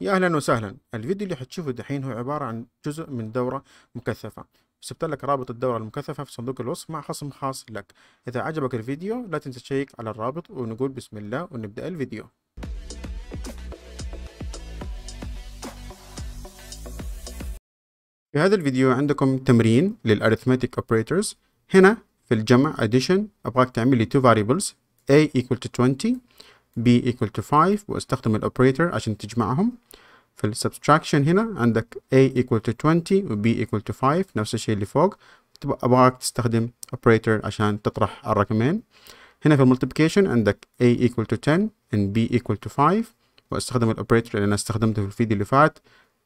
يا اهلا وسهلا الفيديو اللي حتشوفه دحين هو عبارة عن جزء من دورة مكثفة سبت لك رابط الدورة المكثفة في صندوق الوصف مع خصم خاص لك اذا عجبك الفيديو لا تنسى تشيك على الرابط ونقول بسم الله ونبدأ الفيديو في هذا الفيديو عندكم تمرين للارثماتيك اوبريتورز هنا في الجمع addition ابغاك تعمل لي 2 variables a equal to 20 b equal to 5 واستخدم operator عشان تجمعهم في السبستراكشن هنا عندك a equal to 20 و b equal to 5 نفس الشيء اللي فوق ابغاك تستخدم operator عشان تطرح الرقمين هنا في multiplication عندك a equal to 10 and b equal to 5 واستخدم operator اللي انا استخدمته في الفيديو اللي فات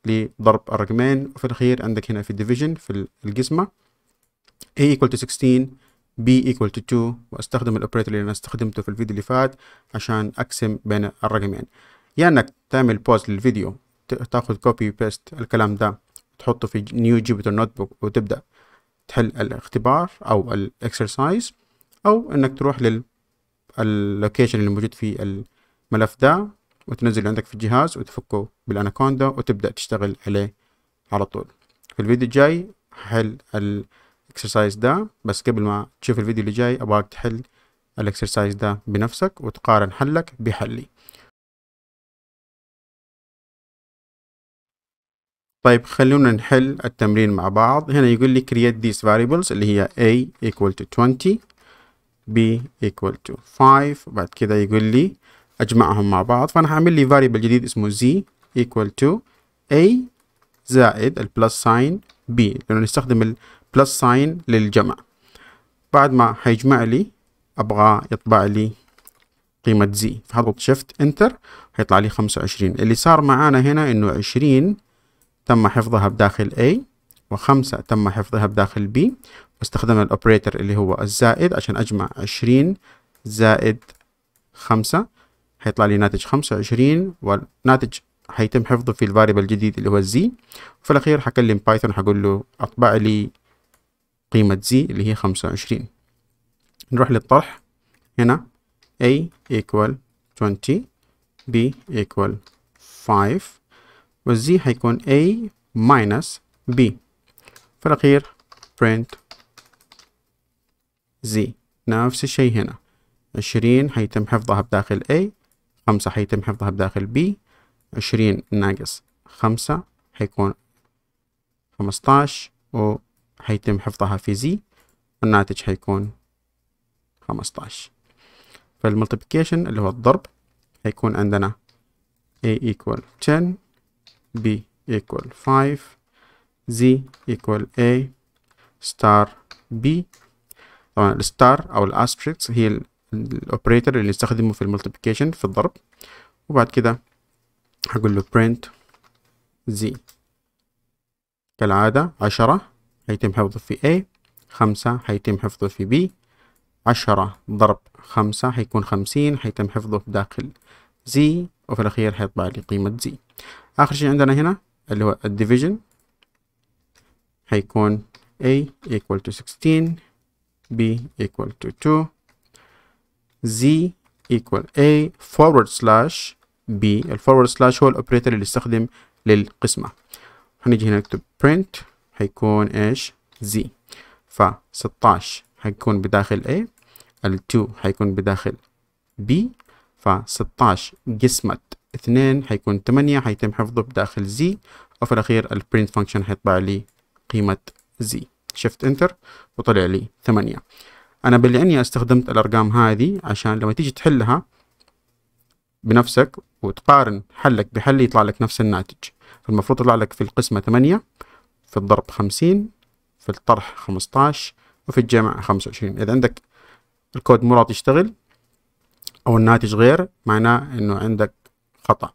لضرب الرقمين وفي الاخير عندك هنا في الديفيجن في القسمه a equal to 16 b equal to 2 واستخدم الاوبريتور اللي انا استخدمته في الفيديو اللي فات عشان اقسم بين الرقمين يا يعني انك تعمل بوز للفيديو تاخذ كوبي بيست الكلام ده تحطه في نيو جيبيتر نوت بوك وتبدا تحل الاختبار او الاكسرسايز او انك تروح لل اللوكيشن اللي موجود في الملف ده وتنزله عندك في الجهاز وتفكه بالاناكوندا وتبدا تشتغل عليه على طول في الفيديو الجاي حل الاكسرسايز ده بس قبل ما تشوف الفيديو اللي جاي ابغاك تحل الاكسرسايز ده بنفسك وتقارن حلك بحلي طيب خلونا نحل التمرين مع بعض هنا يقول لي create these variables اللي هي a equal to 20 b equal to 5 بعد كده يقول لي اجمعهم مع بعض فانا هعمل لي variable جديد اسمه z equal to a زائد البلس ساين b لانه نستخدم بلس ساين للجمع بعد ما هيجمع لي أبغى يطبع لي قيمة زي فهضغط شيفت انتر هيطلع لي خمسة وعشرين اللي صار معانا هنا انه عشرين تم حفظها بداخل A وخمسة تم حفظها بداخل B واستخدمنا الاوبريتر اللي هو الزائد عشان اجمع عشرين زائد خمسة هيطلع لي ناتج خمسة وعشرين والناتج هيتم حفظه في الفاريبل الجديد اللي هو الزي وفي الاخير هكلم بايثون هقول له اطبع لي قيمة z اللي هي خمسة وعشرين نروح للطرح هنا a equal 20 b equal 5 والz هيكون a minus b في الأخير print z نفس الشيء هنا عشرين هيتم حفظها بداخل A خمسة هيتم حفظها بداخل B عشرين ناقص خمسة هيكون خمسطاش و حيتم حفظها في زي والناتج حيكون خمسطعش فالملتبليكيشن اللي هو الضرب حيكون عندنا A equal 10 B equal 5 Z equal A star B طبعا الستار أو الأستريكس هي الاوبريتر اللي نستخدمه في الملتبليكيشن في الضرب وبعد كده هقول له print Z كالعادة عشرة هيتم حفظه في A خمسة هيتم حفظه في B عشرة ضرب خمسة هيكون خمسين هيتم حفظه في داخل Z وفي الأخير هيطبع لي قيمة Z آخر شيء عندنا هنا اللي هو الديفيجن هيكون A equal to 16 B equal to 2 Z equal A forward slash B الفورورد سلاش هو الأوبريتر اللي يستخدم للقسمة هنجي هنا نكتب print حيكون إيش زي ف 16 حيكون بداخل A ال2 حيكون بداخل B ف 16 قسمة 2 حيكون 8 حيتم حفظه بداخل Z وفي الأخير ال print function حيطلع لي قيمة Z شفت انتر وطلع لي 8 أنا باللي أني استخدمت الأرقام هذه عشان لما تيجي تحلها بنفسك وتقارن حلك بحل يطلع لك نفس الناتج فالمفروض يطلع لك في القسمة 8 في الضرب خمسين في الطرح 15 وفي الجمع خمسة وعشرين إذا عندك الكود مو راضي يشتغل أو الناتج غير معناه إنه عندك خطأ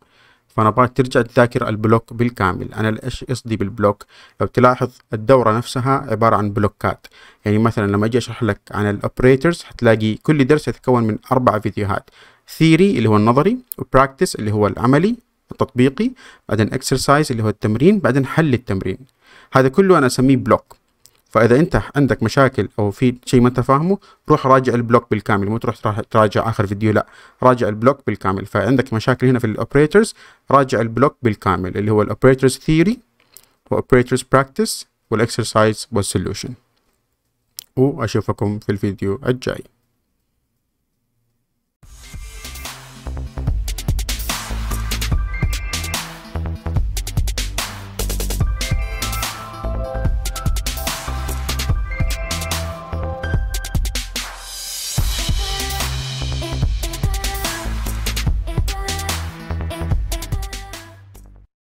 فأنا أبغاك ترجع تذاكر البلوك بالكامل أنا إيش قصدي بالبلوك لو تلاحظ الدورة نفسها عبارة عن بلوكات يعني مثلا لما أجي أشرح لك عن الأوبريتورز هتلاقي كل درس يتكون من أربع فيديوهات ثيري اللي هو النظري وبراكتس اللي هو العملي التطبيقي بعدين اكسرسايز اللي هو التمرين بعدين حل التمرين هذا كله انا اسميه بلوك فاذا انت عندك مشاكل او في شيء ما انت فاهمه روح راجع البلوك بالكامل مو تروح تراجع اخر فيديو لا راجع البلوك بالكامل فعندك مشاكل هنا في الاوبريتورز راجع البلوك بالكامل اللي هو الاوبريتورز ثيوري واوبريتورز براكتس والاكسرسايز والسولوشن واشوفكم في الفيديو الجاي